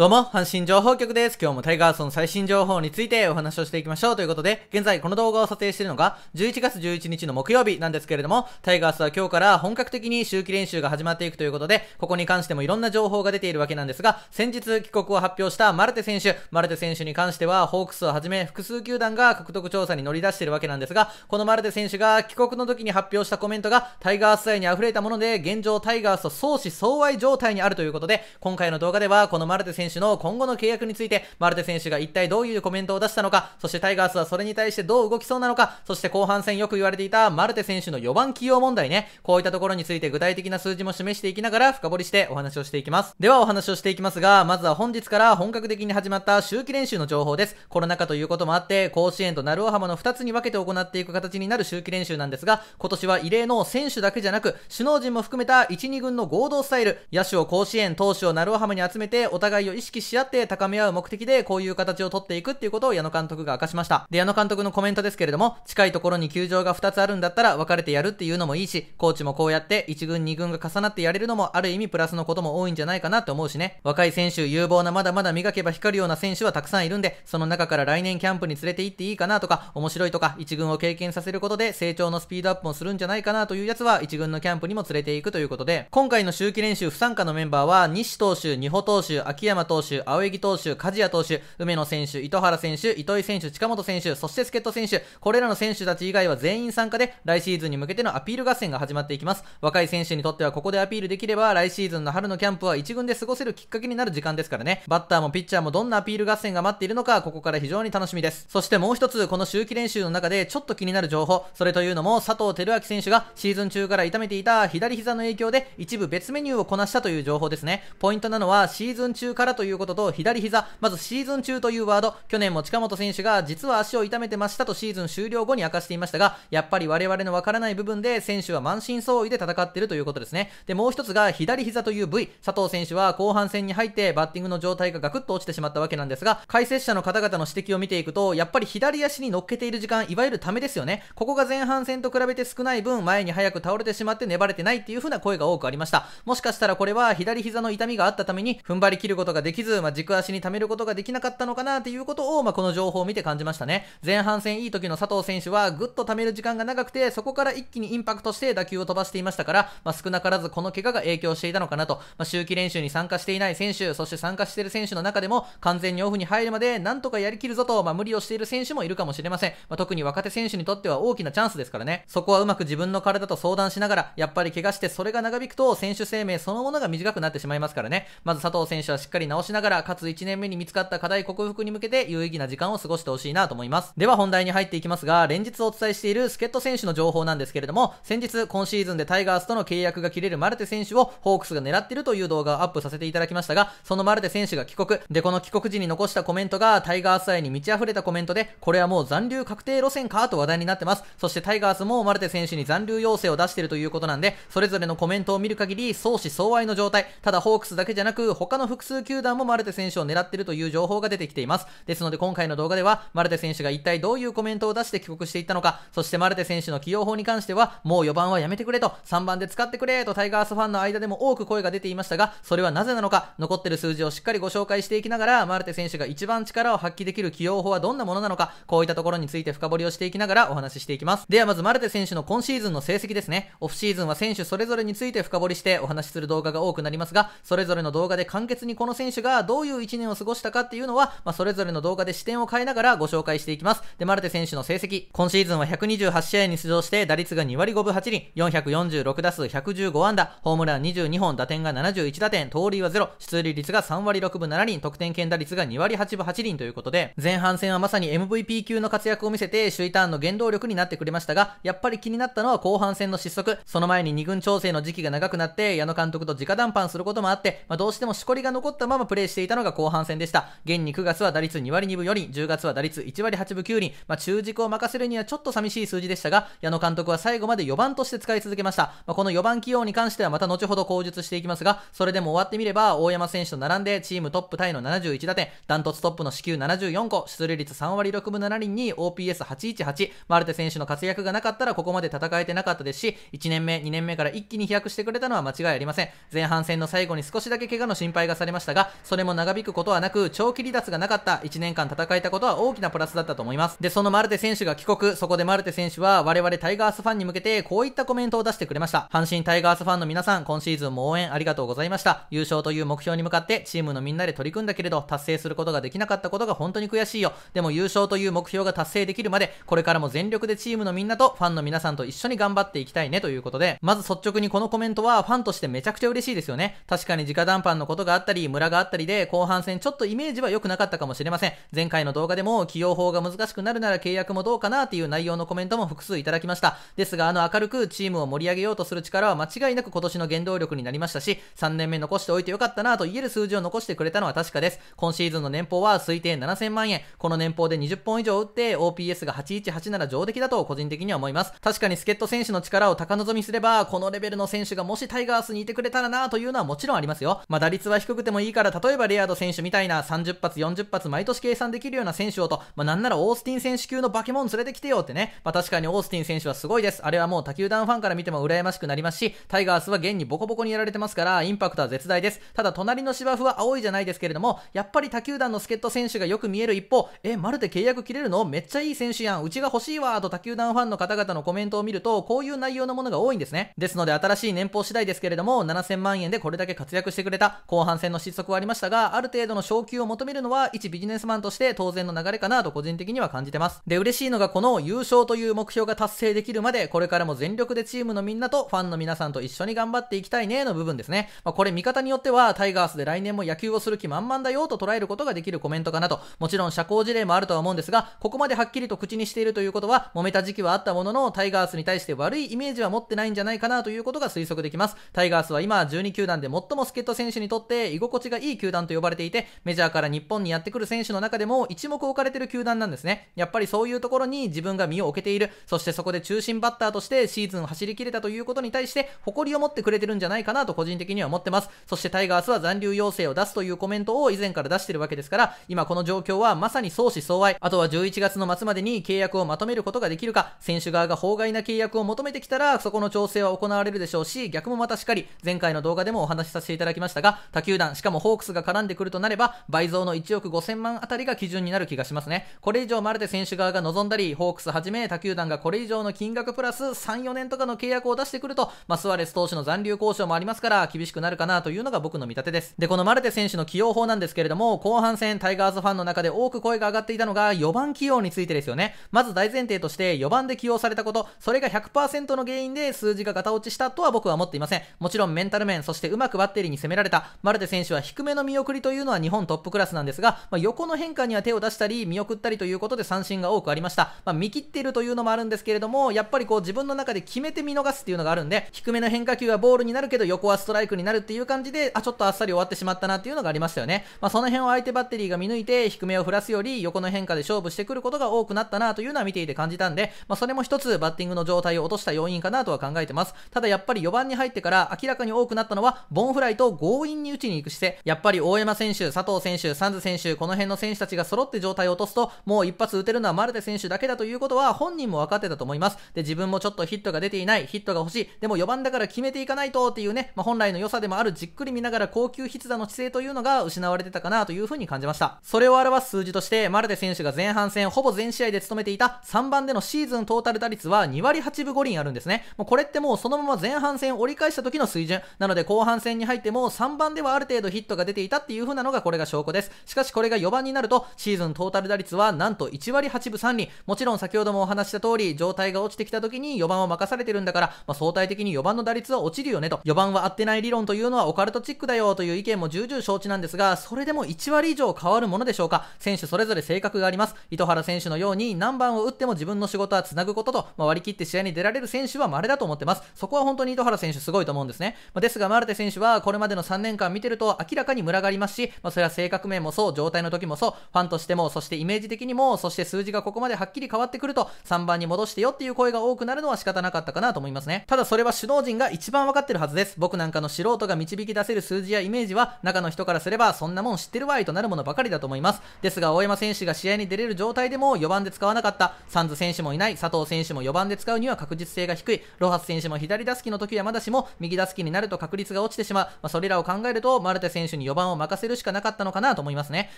どうも、阪神情報局です。今日もタイガースの最新情報についてお話をしていきましょうということで、現在この動画を撮影しているのが11月11日の木曜日なんですけれども、タイガースは今日から本格的に周期練習が始まっていくということで、ここに関してもいろんな情報が出ているわけなんですが、先日帰国を発表したマルテ選手、マルテ選手に関してはホークスをはじめ複数球団が獲得調査に乗り出しているわけなんですが、このマルテ選手が帰国の時に発表したコメントがタイガース愛に溢れたもので、現状タイガースと相思相愛状態にあるということで、今回の動画ではこのマルテ選手手の今後の契約について、マルテ選手が一体どういうコメントを出したのか、そしてタイガースはそれに対してどう動きそうなのか、そして後半戦よく言われていたマルテ選手の4番起用問題ね、こういったところについて具体的な数字も示していきながら深掘りしてお話をしていきます。ではお話をしていきますが、まずは本日から本格的に始まった秋季練習の情報です。コロナ禍ということもあって、甲子園と鳴尾浜の2つに分けて行っていく形になる秋季練習なんですが、今年は異例の選手だけじゃなく、首脳陣も含めた1、2軍の合同スタイル、野手を甲子園、投手を鳴尾浜に集めて、お互いを意識し合って高め合う目的でこういう形をとっていくっていうことを矢野監督が明かしました。で、矢野監督のコメントですけれども、近いところに球場が2つあるんだったら別れてやるっていうのもいいし、コーチもこうやって1軍2軍が重なってやれるのもある意味プラスのことも多いんじゃないかなって思うしね。若い選手、有望なまだまだ磨けば光るような選手はたくさんいるんで、その中から来年キャンプに連れて行っていいかなとか、面白いとか、1軍を経験させることで成長のスピードアップもするんじゃないかなというやつは1軍のキャンプにも連れて行くということで、今回の秋季練習不参加のメンバーは、西投手、二保投手、秋山山投手、青柳投手、梶谷投手、梅野選手、糸原選手、糸井選手、近本選手、そして助っ人選手、これらの選手たち以外は全員参加で、来シーズンに向けてのアピール合戦が始まっていきます。若い選手にとってはここでアピールできれば、来シーズンの春のキャンプは1軍で過ごせるきっかけになる時間ですからね。バッターもピッチャーもどんなアピール合戦が待っているのか、ここから非常に楽しみです。そしてもう一つ、この周期練習の中でちょっと気になる情報、それというのも佐藤輝明選手がシーズン中から痛めていた左膝の影響で一部別メニューをこなしたという情報ですね。ポイントなのはシーズン中からからということと、左膝、まずシーズン中というワード、去年も近本選手が実は足を痛めてましたとシーズン終了後に明かしていましたが、やっぱり我々のわからない部分で選手は満身創痍で戦っているということですね。で、もう一つが左膝という部位、佐藤選手は後半戦に入ってバッティングの状態がガクッと落ちてしまったわけなんですが、解説者の方々の指摘を見ていくと、やっぱり左足に乗っけている時間、いわゆるためですよね。ここが前半戦と比べて少ない分、前に早く倒れてしまって粘れてないっていう風な声が多くありました。もしかしたらこれは左膝の痛みがあったために、踏ん張り切ることがができず、まあ、軸足に貯めることができなかったのかなっていうことを、まあ、この情報を見て感じましたね。前半戦いい時の佐藤選手は、ぐっと貯める時間が長くて、そこから一気にインパクトして打球を飛ばしていましたから、まあ、少なからずこの怪我が影響していたのかなと、まあ、周期練習に参加していない選手、そして参加している選手の中でも、完全にオフに入るまで、なんとかやりきるぞと、まあ、無理をしている選手もいるかもしれません。まあ、特に若手選手にとっては大きなチャンスですからね。そこはうまく自分の体と相談しながら、やっぱり怪我してそれが長引くと、選手生命そのものが短くなってしまいますからね。まず佐藤選手はしっかり直しながら、かつ1年目に見つかった課題克服に向けて有意義な時間を過ごしてほしいなと思います。では本題に入っていきますが、連日お伝えしている助っ人選手の情報なんですけれども、先日今シーズンでタイガースとの契約が切れるマルテ選手をホークスが狙っているという動画をアップさせていただきましたが、そのマルテ選手が帰国。で、この帰国時に残したコメントがタイガース愛に満ち溢れたコメントで、これはもう残留確定路線かと話題になってます。そしてタイガースもマルテ選手に残留要請を出しているということなんで、それぞれのコメントを見る限り、相思相愛の状態。ただホークスだけじゃなく、他の複数球球団もマルテ選手を狙っているという情報が出てきています。ですので今回の動画では、マルテ選手が一体どういうコメントを出して帰国していったのか、そしてマルテ選手の起用法に関しては、もう4番はやめてくれと、3番で使ってくれとタイガースファンの間でも多く声が出ていましたが、それはなぜなのか、残ってる数字をしっかりご紹介していきながら、マルテ選手が一番力を発揮できる起用法はどんなものなのか、こういったところについて深掘りをしていきながらお話ししていきます。ではまずマルテ選手の今シーズンの成績ですね。オフシーズンは選手それぞれについて深掘りしてお話しする動画が多くなりますが、それぞれの動画で簡潔にこの選手選手がどういう1年を過ごしたかっていうのは、まあ、それぞれの動画で視点を変えながらご紹介していきます。で、マルテ選手の成績。今シーズンは128試合に出場して、打率が2割5分8厘、446打数115安打、ホームラン22本、打点が71打点、盗塁は0、出塁率が3割6分7厘、得点圏打率が2割8分8厘ということで、前半戦はまさに MVP 級の活躍を見せて、首位ターンの原動力になってくれましたが、やっぱり気になったのは後半戦の失速。その前に2軍調整の時期が長くなって、矢野監督と直談判することもあって、まあ、どうしてもしこりが残ったままもプレイしていたのが後半戦でした。現に9月は打率2割2分4厘、10月は打率1割8分9厘、まあ、中軸を任せるにはちょっと寂しい数字でしたが、矢野監督は最後まで4番として使い続けました。まあ、この4番起用に関してはまた後ほど口述していきますが、それでも終わってみれば、大山選手と並んでチームトップタイの71打点、ダントツトップの支給74個、出塁率3割6分7厘に OPS818、マルテ選手の活躍がなかったらここまで戦えてなかったですし、1年目、2年目から一気に飛躍してくれたのは間違いありません。前半戦の最後に少しだけ怪我の心配がされましたが、それも長引くことはなく、長期離脱がなかった1年間戦えたことは大きなプラスだったと思います。で、そのマルテ選手が帰国、そこでマルテ選手は、我々タイガースファンに向けて、こういったコメントを出してくれました。阪神タイガースファンの皆さん、今シーズンも応援ありがとうございました。優勝という目標に向かって、チームのみんなで取り組んだけれど、達成することができなかったことが本当に悔しいよ。でも優勝という目標が達成できるまで、これからも全力でチームのみんなと、ファンの皆さんと一緒に頑張っていきたいねということで、まず率直にこのコメントは、ファンとしてめちゃくちゃ嬉しいですよね。確かに直談判のことがあったり、村があったりで、後半戦ちょっとイメージは良くなかったかもしれません。前回の動画でも起用法が難しくなるなら契約もどうかなっていう内容のコメントも複数いただきました。ですが、あの明るくチームを盛り上げようとする力は間違いなく今年の原動力になりましたし、3年目残しておいて良かったなと言える数字を残してくれたのは確かです。今シーズンの年俸は推定7000万円。この年俸で20本以上打って OPS が818なら上出来だと個人的には思います。確かに助っ人選手の力を高望みすれば、このレベルの選手がもしタイガースにいてくれたらなというのはもちろんありますよ。まあ打率は低くてもいいからから例えばレアード選手みたいな30発、40発毎年計算できるような選手をと、まあ、なんならオースティン選手級のバケモン連れてきてよってね、まあ、確かにオースティン選手はすごいです。あれはもう他球団ファンから見ても羨ましくなりますし、タイガースは現にボコボコにやられてますから、インパクトは絶大です。ただ隣の芝生は青いじゃないですけれども、やっぱり他球団の助っ人選手がよく見える一方、え、まるで契約切れるのめっちゃいい選手やん。うちが欲しいわと他球団ファンの方々のコメントを見ると、こういう内容のものが多いんですね。ですので新しい年俸次第ですけれども、7000万円でこれだけ活躍してくれた後半戦の失速はありましたが、ある程度の昇給を求めるのは一ビジネスマンとして当然の流れかなと個人的には感じてます。で、嬉しいのがこの優勝という目標が達成できるまで、これからも全力でチームのみんなとファンの皆さんと一緒に頑張っていきたいねの部分ですね。まあ、これ見方によっては、タイガースで来年も野球をする気満々だよと捉えることができるコメントかなと、もちろん社交辞令もあるとは思うんですが、ここまではっきりと口にしているということは、揉めた時期はあったものの、タイガースに対して悪いイメージは持ってないんじゃないかなということが推測できます。タイガースは今12球団で最も助っ人選手にとって居心地がいい球団と呼ばれていて、メジャーから日本にやってくる選手の中でも一目置かれてる球団なんですね。やっぱりそういうところに自分が身を置けている、そしてそこで中心バッターとしてシーズンを走り切れたということに対して誇りを持ってくれてるんじゃないかなと個人的には思ってます。そしてタイガースは残留要請を出すというコメントを以前から出してるわけですから、今この状況はまさに相思相愛。あとは11月の末までに契約をまとめることができるか、選手側が法外な契約を求めてきたら、そこの調整は行われるでしょうし、逆もまたしっかり、前回の動画でもお話しさせていただきましたが、他球団、しかもホークスが絡んでくるとなれば、倍増の1億5000万あたりが基準になる気がしますね。これ以上まるで選手側が望んだり、ホークスはじめ他球団がこれ以上の金額プラス3、4年とかの契約を出してくると、まあ、スアレス投手の残留交渉もありますから、厳しくなるかなというのが僕の見立てです。で、このマルテ選手の起用法なんですけれども、後半戦タイガースファンの中で多く声が上がっていたのが4番起用についてですよね。まず大前提として4番で起用されたこと、それが100%の原因で数字がガタ落ちしたとは僕は思っていません。もちろんメンタル面、そしてうまくバッテリーに攻められた、マルテ選手は低低めの見送りというのは日本トップクラスなんですが、まあ、横の変化には手を出したり、見送ったりということで三振が多くありました。まあ、見切っているというのもあるんですけれども、やっぱりこう自分の中で決めて見逃すっていうのがあるんで、低めの変化球はボールになるけど、横はストライクになるっていう感じで、あ、ちょっとあっさり終わってしまったなっていうのがありましたよね。まあ、その辺を相手バッテリーが見抜いて、低めを振らすより、横の変化で勝負してくることが多くなったなというのは見ていて感じたんで、まあ、それも一つバッティングの状態を落とした要因かなとは考えてます。ただやっぱり4番に入ってから明らかに多くなったのは、ボンフライと強引に打ちに行く姿勢。やっぱり大山選手、佐藤選手、サンズ選手、この辺の選手たちが揃って状態を落とすと、もう一発打てるのはマルテ選手だけだということは本人も分かってたと思います。で、自分もちょっとヒットが出ていない、ヒットが欲しい、でも4番だから決めていかないとっていうね、まあ、本来の良さでもあるじっくり見ながら高級筆打の姿勢というのが失われてたかなというふうに感じました。それを表す数字として、マルテ選手が前半戦ほぼ全試合で務めていた3番でのシーズントータル打率は2割8分5厘あるんですね。もうこれってもうそのまま前半戦折り返した時の水準。なので後半戦に入っても3番ではある程度ヒットがが出ていたっていう風なのがこれが証拠です。しかしこれが4番になると、シーズントータル打率はなんと1割8分3厘。もちろん先ほどもお話した通り、状態が落ちてきた時に4番を任されてるんだから、まあ、相対的に4番の打率は落ちるよねと。4番は合ってない理論というのはオカルトチックだよという意見も重々承知なんですが、それでも1割以上変わるものでしょうか。選手それぞれ性格があります。糸原選手のように何番を打っても自分の仕事は繋ぐことと、まあ、割り切って試合に出られる選手は稀だと思ってます。そこは本当に糸原選手すごいと思うんですね。まあ、ですが、マルテ選手はこれまでの3年間見てると明らかかにムラがありますし、まあ、それは性格面もそう、状態の時もそう、ファンとしても、そしてイメージ的にも、そして数字がここまではっきり変わってくると、3番に戻してよっていう声が多くなるのは仕方なかったかなと思いますね。ただそれは首脳陣が一番わかってるはずです。僕なんかの素人が導き出せる数字やイメージは、中の人からすれば、そんなもん知ってるわいとなるものばかりだと思います。ですが、大山選手が試合に出れる状態でも4番で使わなかった、サンズ選手もいない、佐藤選手も4番で使うには確実性が低い、ロハス選手も左打席の時はまだしも、右打席になると確率が落ちてしまう、まあ、それらを考えると、マルテ選手手に4番を任せるしかなかったのかなと思いますね。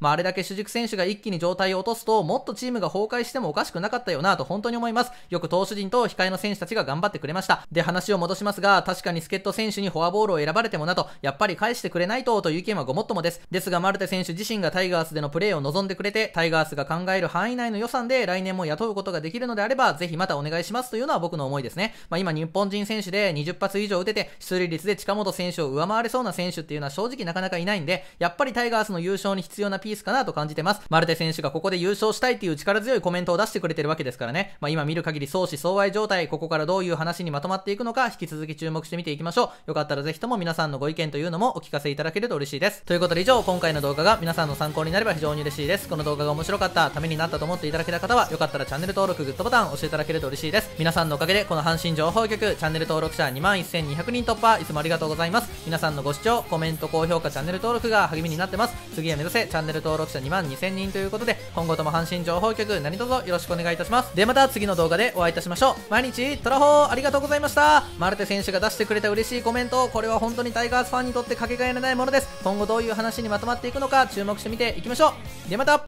まあ、あれだけ主軸選手が一気に状態を落とすと、もっとチームが崩壊してもおかしくなかったよなと本当に思います。よく投手陣と控えの選手たちが頑張ってくれました。で、話を戻しますが、確かに助っ人選手にフォアボールを選ばれてもなど、やっぱり返してくれないと、という意見はごもっともです。ですが、マルテ選手自身がタイガースでのプレーを望んでくれて、タイガースが考える範囲内の予算で来年も雇うことができるのであれば、ぜひまたお願いしますというのは僕の思いですね。まあ、今、日本人選手で20発以上打てて、出塁率で近本選手を上回れそうな選手っていうのは正直なかなかかいないんで、やっぱりタイガースの優勝に必要なピースかなと感じてます。マルテ選手がここで優勝したいっていう力強いコメントを出してくれてるわけですからね。まあ、今見る限り相思相愛状態、ここからどういう話にまとまっていくのか、引き続き注目して見ていきましょう。よかったらぜひとも皆さんのご意見というのもお聞かせいただけると嬉しいです。ということで以上、今回の動画が皆さんの参考になれば非常に嬉しいです。この動画が面白かった、ためになったと思っていただけた方は、よかったらチャンネル登録、グッドボタン押していただけると嬉しいです。皆さんのおかげで、この阪神情報局、チャンネル登録者2 1200人突破、いつもありがとうございます。皆さんのご視聴、コメント、高評価、ャンネル登録が励みになってます次は目指せチャンネル登録者2万2000人ということで今後とも阪神情報局何卒よろしくお願いいたしますでまた次の動画でお会いいたしましょう毎日トラホーありがとうございましたマルテ選手が出してくれた嬉しいコメントこれは本当にタイガースファンにとってかけがえのないものです今後どういう話にまとまっていくのか注目してみていきましょうではまた